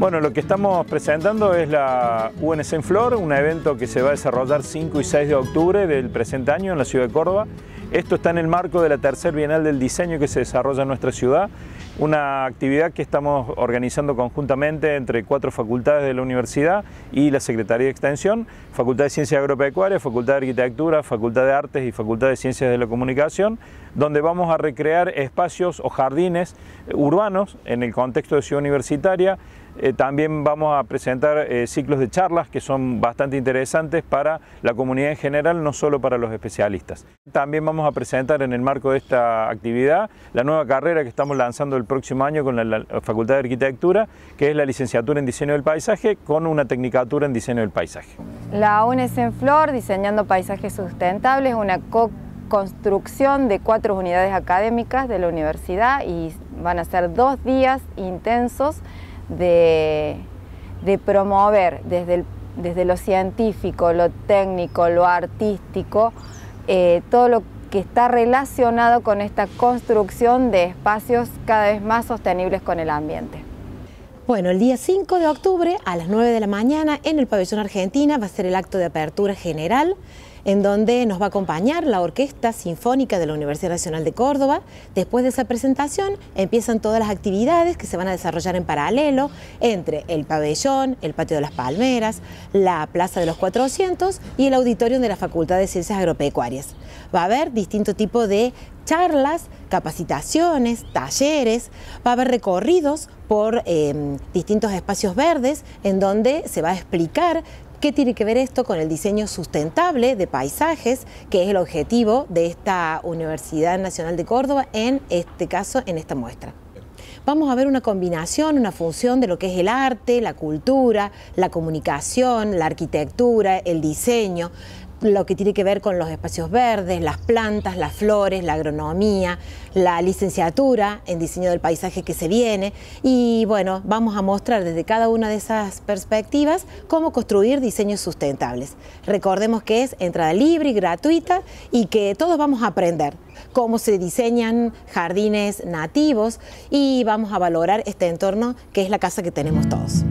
Bueno, lo que estamos presentando es la UNC en Flor, un evento que se va a desarrollar 5 y 6 de octubre del presente año en la ciudad de Córdoba. Esto está en el marco de la tercer Bienal del Diseño que se desarrolla en nuestra ciudad, una actividad que estamos organizando conjuntamente entre cuatro facultades de la universidad y la Secretaría de Extensión, Facultad de Ciencias Agropecuarias, Facultad de Arquitectura, Facultad de Artes y Facultad de Ciencias de la Comunicación, donde vamos a recrear espacios o jardines urbanos en el contexto de ciudad universitaria, eh, también vamos a presentar eh, ciclos de charlas que son bastante interesantes para la comunidad en general, no solo para los especialistas. También vamos a presentar en el marco de esta actividad la nueva carrera que estamos lanzando el próximo año con la, Facultad de Arquitectura, que es la licenciatura en Diseño del Paisaje con una tecnicatura en Diseño del Paisaje. La UNES en Flor, Diseñando Paisajes Sustentables, una co construcción de cuatro unidades académicas de la universidad y van a ser dos días intensos de, promover desde, lo científico, lo técnico, lo artístico, eh, todo lo que está relacionado con esta construcción de espacios cada vez más sostenibles con el ambiente. Bueno, el día 5 de octubre a las 9 de la mañana en el Pabellón Argentina va a ser el acto de apertura general en donde nos va a acompañar la Orquesta Sinfónica de la Universidad Nacional de Córdoba. Después de esa presentación empiezan todas las actividades que se van a desarrollar en paralelo entre el pabellón, el patio de las palmeras, la Plaza de los 400 y el auditorio de la Facultad de Ciencias Agropecuarias. Va a haber distinto tipo de charlas, capacitaciones, talleres, va a haber recorridos por eh, distintos espacios verdes en donde se va a explicar ¿Qué tiene que ver esto con el diseño sustentable de paisajes, que es el objetivo de esta Universidad Nacional de Córdoba, en este caso, en esta muestra? vamos a ver una combinación, una función de lo que es el arte, la cultura, la comunicación, la arquitectura, el diseño, lo que tiene que ver con los espacios verdes, las plantas, las flores, la agronomía, la licenciatura en diseño del paisaje que se viene. Y bueno, vamos a mostrar desde cada una de esas perspectivas cómo construir diseños sustentables. Recordemos que es entrada libre y gratuita y que todos vamos a aprender cómo se diseñan jardines nativos y vamos a valorar este entorno que es la casa que tenemos todos.